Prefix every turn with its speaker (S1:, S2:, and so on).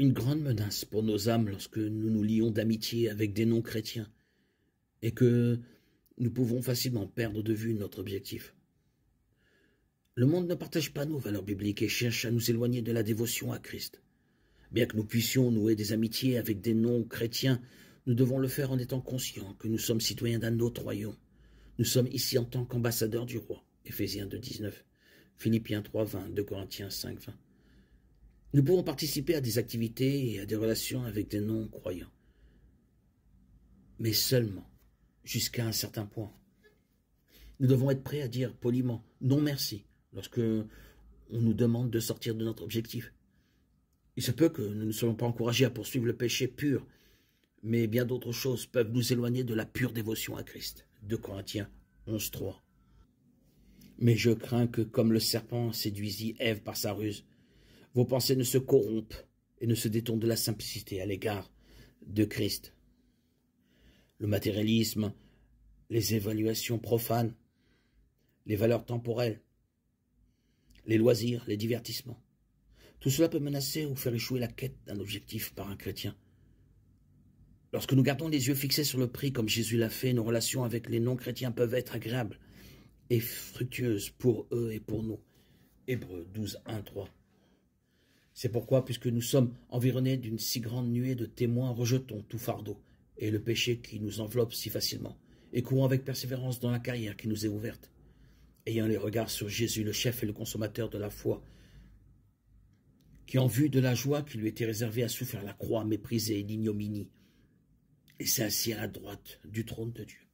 S1: une grande menace pour nos âmes lorsque nous nous lions d'amitié avec des non-chrétiens, et que nous pouvons facilement perdre de vue notre objectif. Le monde ne partage pas nos valeurs bibliques et cherche à nous éloigner de la dévotion à Christ. Bien que nous puissions nouer des amitiés avec des non-chrétiens, nous devons le faire en étant conscients que nous sommes citoyens d'un autre royaume. Nous sommes ici en tant qu'ambassadeurs du roi. Éphésiens 2.19, Philippiens 3.20, 2 Corinthiens 5.20. Nous pouvons participer à des activités et à des relations avec des non-croyants, mais seulement jusqu'à un certain point. Nous devons être prêts à dire poliment non merci lorsque on nous demande de sortir de notre objectif. Il se peut que nous ne soyons pas encouragés à poursuivre le péché pur, mais bien d'autres choses peuvent nous éloigner de la pure dévotion à Christ. 2 Corinthiens 11.3 Mais je crains que, comme le serpent séduisit Ève par sa ruse, vos pensées ne se corrompent et ne se détournent de la simplicité à l'égard de Christ. Le matérialisme, les évaluations profanes, les valeurs temporelles, les loisirs, les divertissements. Tout cela peut menacer ou faire échouer la quête d'un objectif par un chrétien. Lorsque nous gardons les yeux fixés sur le prix comme Jésus l'a fait, nos relations avec les non-chrétiens peuvent être agréables et fructueuses pour eux et pour nous. Hébreux 12, 1, 3. C'est pourquoi, puisque nous sommes environnés d'une si grande nuée de témoins, rejetons tout fardeau et le péché qui nous enveloppe si facilement, et courons avec persévérance dans la carrière qui nous est ouverte, ayant les regards sur Jésus, le chef et le consommateur de la foi, qui, en vue de la joie qui lui était réservée, a souffert la croix méprisée et l'ignominie, et s'est assis à la droite du trône de Dieu.